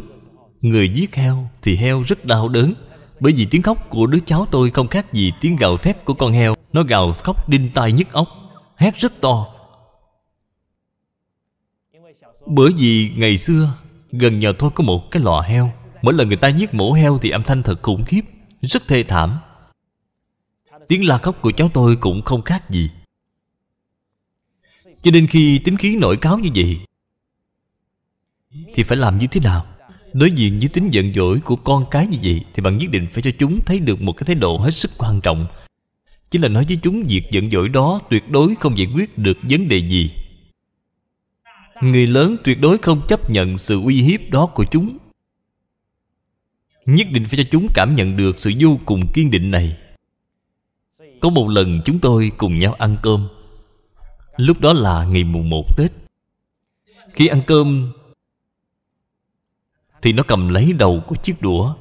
người giết heo thì heo rất đau đớn bởi vì tiếng khóc của đứa cháu tôi không khác gì tiếng gào thét của con heo nó gào khóc đinh tai nhức óc hét rất to bởi vì ngày xưa gần nhà tôi có một cái lò heo mỗi lần người ta giết mổ heo thì âm thanh thật khủng khiếp rất thê thảm tiếng la khóc của cháu tôi cũng không khác gì cho nên khi tính khí nổi cáo như vậy thì phải làm như thế nào Đối diện với tính giận dỗi của con cái như vậy Thì bạn nhất định phải cho chúng thấy được một cái thái độ hết sức quan trọng chính là nói với chúng việc giận dỗi đó tuyệt đối không giải quyết được vấn đề gì Người lớn tuyệt đối không chấp nhận sự uy hiếp đó của chúng Nhất định phải cho chúng cảm nhận được sự vô cùng kiên định này Có một lần chúng tôi cùng nhau ăn cơm Lúc đó là ngày mùng 1 Tết Khi ăn cơm thì nó cầm lấy đầu của chiếc đũa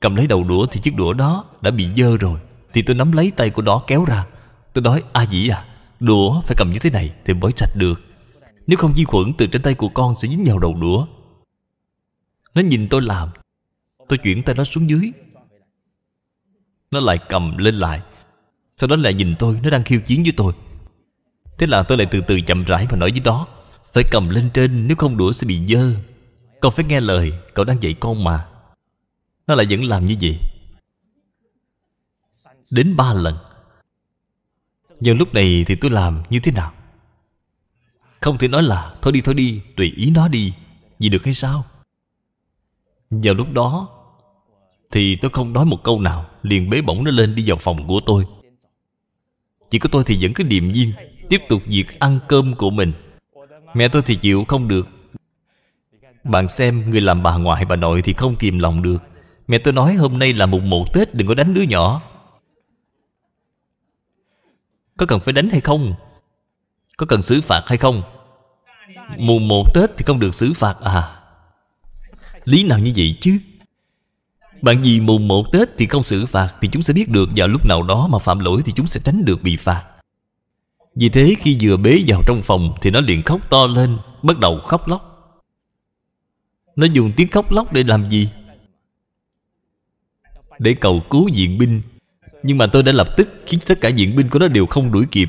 Cầm lấy đầu đũa thì chiếc đũa đó đã bị dơ rồi Thì tôi nắm lấy tay của nó kéo ra Tôi nói a à dĩ à Đũa phải cầm như thế này thì mới sạch được Nếu không vi khuẩn từ trên tay của con sẽ dính vào đầu đũa Nó nhìn tôi làm Tôi chuyển tay nó xuống dưới Nó lại cầm lên lại Sau đó lại nhìn tôi Nó đang khiêu chiến với tôi Thế là tôi lại từ từ chậm rãi mà nói với nó Phải cầm lên trên nếu không đũa sẽ bị dơ con phải nghe lời Cậu đang dạy con mà Nó lại vẫn làm như vậy Đến ba lần giờ lúc này thì tôi làm như thế nào Không thể nói là Thôi đi thôi đi Tùy ý nó đi Gì được hay sao giờ lúc đó Thì tôi không nói một câu nào Liền bế bổng nó lên đi vào phòng của tôi Chỉ có tôi thì vẫn cứ điềm nhiên Tiếp tục việc ăn cơm của mình Mẹ tôi thì chịu không được bạn xem người làm bà ngoại bà nội thì không kìm lòng được Mẹ tôi nói hôm nay là mùng một Tết đừng có đánh đứa nhỏ Có cần phải đánh hay không? Có cần xử phạt hay không? Mùng một Tết thì không được xử phạt à Lý nào như vậy chứ? Bạn gì mùng một Tết thì không xử phạt Thì chúng sẽ biết được vào lúc nào đó mà phạm lỗi Thì chúng sẽ tránh được bị phạt Vì thế khi vừa bế vào trong phòng Thì nó liền khóc to lên Bắt đầu khóc lóc nó dùng tiếng khóc lóc để làm gì Để cầu cứu diện binh Nhưng mà tôi đã lập tức Khiến tất cả diện binh của nó đều không đuổi kịp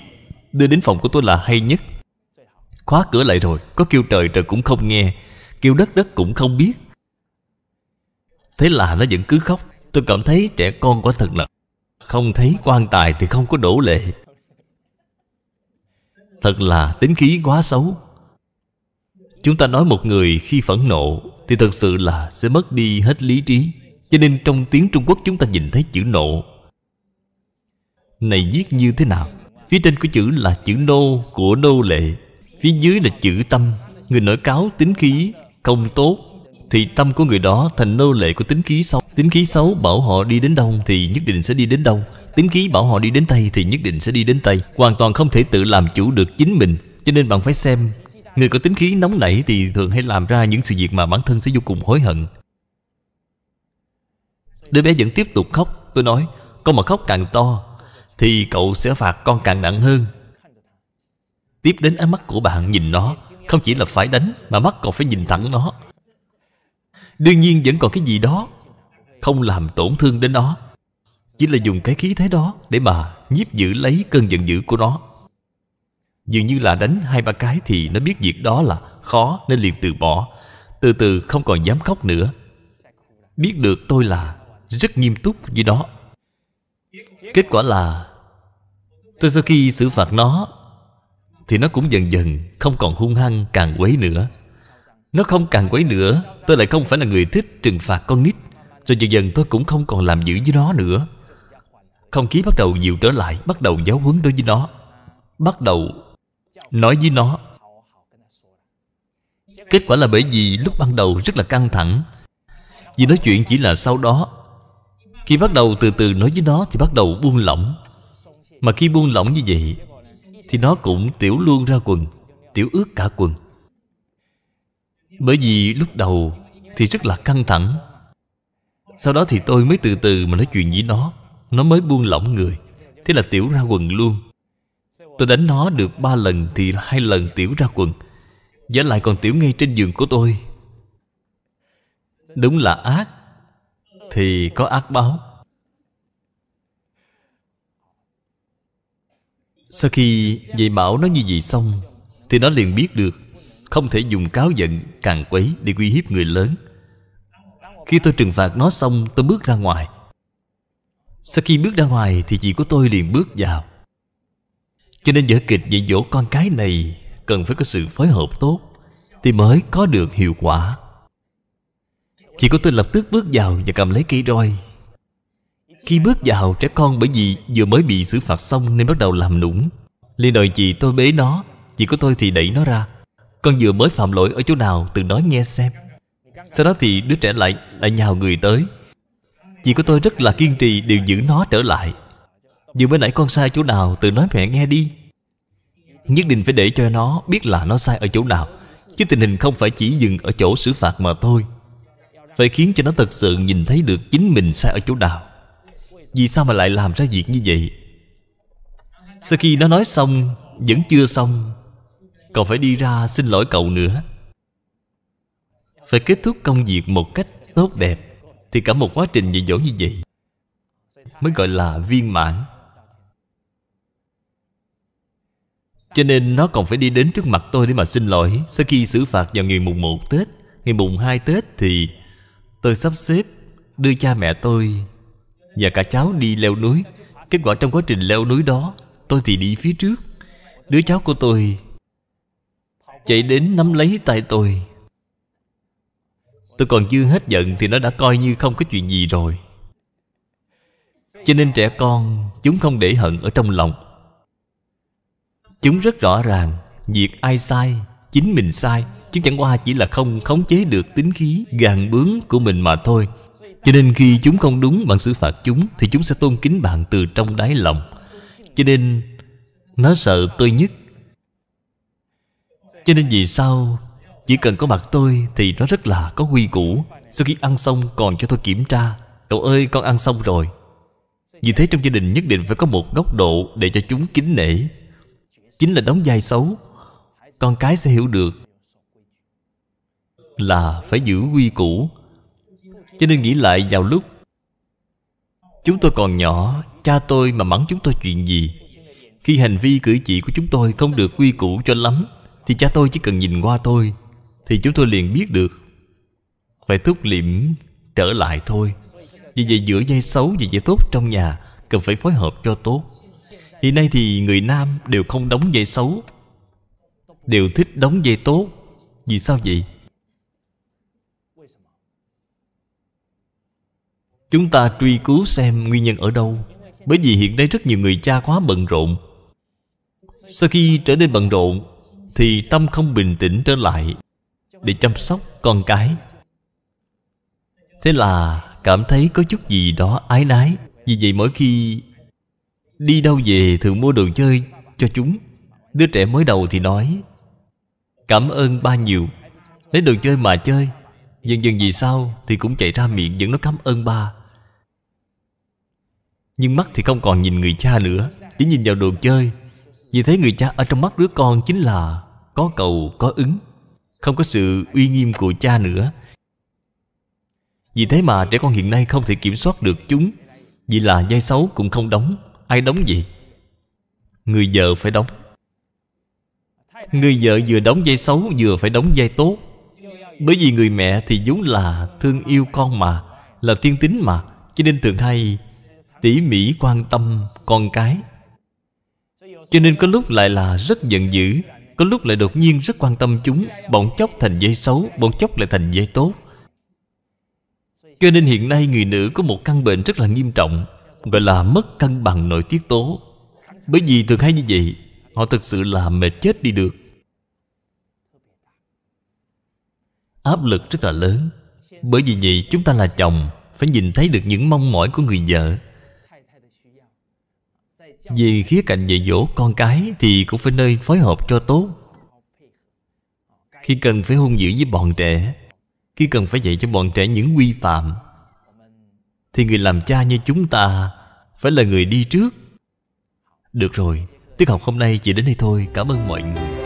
Đưa đến phòng của tôi là hay nhất Khóa cửa lại rồi Có kêu trời trời cũng không nghe Kêu đất đất cũng không biết Thế là nó vẫn cứ khóc Tôi cảm thấy trẻ con quả thật là Không thấy quan tài thì không có đổ lệ Thật là tính khí quá xấu Chúng ta nói một người khi phẫn nộ thì thật sự là sẽ mất đi hết lý trí Cho nên trong tiếng Trung Quốc chúng ta nhìn thấy chữ nộ Này viết như thế nào Phía trên của chữ là chữ nô của nô lệ Phía dưới là chữ tâm Người nổi cáo tính khí không tốt Thì tâm của người đó thành nô lệ của tính khí xấu Tính khí xấu bảo họ đi đến đâu Thì nhất định sẽ đi đến đâu Tính khí bảo họ đi đến Tây Thì nhất định sẽ đi đến Tây Hoàn toàn không thể tự làm chủ được chính mình Cho nên bạn phải xem Người có tính khí nóng nảy thì thường hay làm ra những sự việc mà bản thân sẽ vô cùng hối hận Đứa bé vẫn tiếp tục khóc Tôi nói Con mà khóc càng to Thì cậu sẽ phạt con càng nặng hơn Tiếp đến ánh mắt của bạn nhìn nó Không chỉ là phải đánh Mà mắt còn phải nhìn thẳng nó Đương nhiên vẫn còn cái gì đó Không làm tổn thương đến nó Chỉ là dùng cái khí thế đó Để mà nhiếp giữ lấy cơn giận dữ của nó Dường như là đánh hai ba cái thì nó biết việc đó là khó nên liền từ bỏ Từ từ không còn dám khóc nữa Biết được tôi là rất nghiêm túc với đó Kết quả là Tôi sau khi xử phạt nó Thì nó cũng dần dần không còn hung hăng càng quấy nữa Nó không càng quấy nữa Tôi lại không phải là người thích trừng phạt con nít Rồi dần dần tôi cũng không còn làm dữ với nó nữa Không khí bắt đầu dịu trở lại Bắt đầu giáo huấn đối với nó Bắt đầu nói với nó kết quả là bởi vì lúc ban đầu rất là căng thẳng vì nói chuyện chỉ là sau đó khi bắt đầu từ từ nói với nó thì bắt đầu buông lỏng mà khi buông lỏng như vậy thì nó cũng tiểu luôn ra quần tiểu ướt cả quần bởi vì lúc đầu thì rất là căng thẳng sau đó thì tôi mới từ từ mà nói chuyện với nó nó mới buông lỏng người thế là tiểu ra quần luôn Tôi đánh nó được ba lần thì hai lần tiểu ra quần Giả lại còn tiểu ngay trên giường của tôi Đúng là ác Thì có ác báo Sau khi dạy bảo nó như vậy xong Thì nó liền biết được Không thể dùng cáo giận càng quấy Để uy hiếp người lớn Khi tôi trừng phạt nó xong Tôi bước ra ngoài Sau khi bước ra ngoài Thì chị của tôi liền bước vào cho nên vở kịch dạy dỗ con cái này Cần phải có sự phối hợp tốt Thì mới có được hiệu quả Chỉ có tôi lập tức bước vào và cầm lấy cây roi Khi bước vào trẻ con bởi vì vừa mới bị xử phạt xong nên bắt đầu làm nũng liền đòi chị tôi bế nó Chị của tôi thì đẩy nó ra Con vừa mới phạm lỗi ở chỗ nào từ nói nghe xem Sau đó thì đứa trẻ lại lại nhào người tới Chị của tôi rất là kiên trì đều giữ nó trở lại Vừa mới nãy con sai chỗ nào Tự nói mẹ nghe đi Nhất định phải để cho nó biết là nó sai ở chỗ nào Chứ tình hình không phải chỉ dừng ở chỗ xử phạt mà thôi Phải khiến cho nó thật sự nhìn thấy được chính mình sai ở chỗ nào Vì sao mà lại làm ra việc như vậy Sau khi nó nói xong Vẫn chưa xong còn phải đi ra xin lỗi cậu nữa Phải kết thúc công việc một cách tốt đẹp Thì cả một quá trình dạy dỗ như vậy Mới gọi là viên mãn Cho nên nó còn phải đi đến trước mặt tôi để mà xin lỗi Sau khi xử phạt vào ngày mùng 1 Tết Ngày mùng 2 Tết thì Tôi sắp xếp đưa cha mẹ tôi Và cả cháu đi leo núi Kết quả trong quá trình leo núi đó Tôi thì đi phía trước Đứa cháu của tôi Chạy đến nắm lấy tay tôi Tôi còn chưa hết giận Thì nó đã coi như không có chuyện gì rồi Cho nên trẻ con Chúng không để hận ở trong lòng Chúng rất rõ ràng Việc ai sai Chính mình sai Chứ chẳng qua chỉ là không khống chế được tính khí gàn bướng của mình mà thôi Cho nên khi chúng không đúng bạn xử phạt chúng Thì chúng sẽ tôn kính bạn từ trong đáy lòng Cho nên Nó sợ tôi nhất Cho nên vì sao Chỉ cần có mặt tôi Thì nó rất là có quy củ Sau khi ăn xong còn cho tôi kiểm tra Cậu ơi con ăn xong rồi Vì thế trong gia đình nhất định phải có một góc độ Để cho chúng kính nể chính là đóng vai xấu con cái sẽ hiểu được là phải giữ quy củ cho nên nghĩ lại vào lúc chúng tôi còn nhỏ cha tôi mà mắng chúng tôi chuyện gì khi hành vi cử chỉ của chúng tôi không được quy củ cho lắm thì cha tôi chỉ cần nhìn qua tôi thì chúng tôi liền biết được phải thúc liễm trở lại thôi vì vậy giữa dây xấu và dây tốt trong nhà cần phải phối hợp cho tốt hiện nay thì người nam đều không đóng giày xấu đều thích đóng giày tốt vì sao vậy chúng ta truy cứu xem nguyên nhân ở đâu bởi vì hiện nay rất nhiều người cha quá bận rộn sau khi trở nên bận rộn thì tâm không bình tĩnh trở lại để chăm sóc con cái thế là cảm thấy có chút gì đó ái nái vì vậy mỗi khi Đi đâu về thường mua đồ chơi cho chúng Đứa trẻ mới đầu thì nói Cảm ơn ba nhiều Lấy đồ chơi mà chơi Dần dần vì sao thì cũng chạy ra miệng vẫn nói cảm ơn ba Nhưng mắt thì không còn nhìn người cha nữa Chỉ nhìn vào đồ chơi Vì thế người cha ở trong mắt đứa con chính là Có cầu có ứng Không có sự uy nghiêm của cha nữa Vì thế mà trẻ con hiện nay không thể kiểm soát được chúng Vì là dây xấu cũng không đóng Ai đóng gì Người vợ phải đóng Người vợ vừa đóng dây xấu Vừa phải đóng dây tốt Bởi vì người mẹ thì vốn là Thương yêu con mà Là thiên tính mà Cho nên thường hay tỉ mỉ quan tâm con cái Cho nên có lúc lại là rất giận dữ Có lúc lại đột nhiên rất quan tâm chúng Bỗng chốc thành dây xấu Bỗng chốc lại thành dây tốt Cho nên hiện nay người nữ có một căn bệnh rất là nghiêm trọng Gọi là mất cân bằng nội tiết tố Bởi vì thường hay như vậy Họ thực sự là mệt chết đi được Áp lực rất là lớn Bởi vì vậy chúng ta là chồng Phải nhìn thấy được những mong mỏi của người vợ Về khía cạnh dạy dỗ con cái Thì cũng phải nơi phối hợp cho tốt Khi cần phải hung dữ với bọn trẻ Khi cần phải dạy cho bọn trẻ những quy phạm thì người làm cha như chúng ta phải là người đi trước được rồi tiết học hôm nay chỉ đến đây thôi cảm ơn mọi người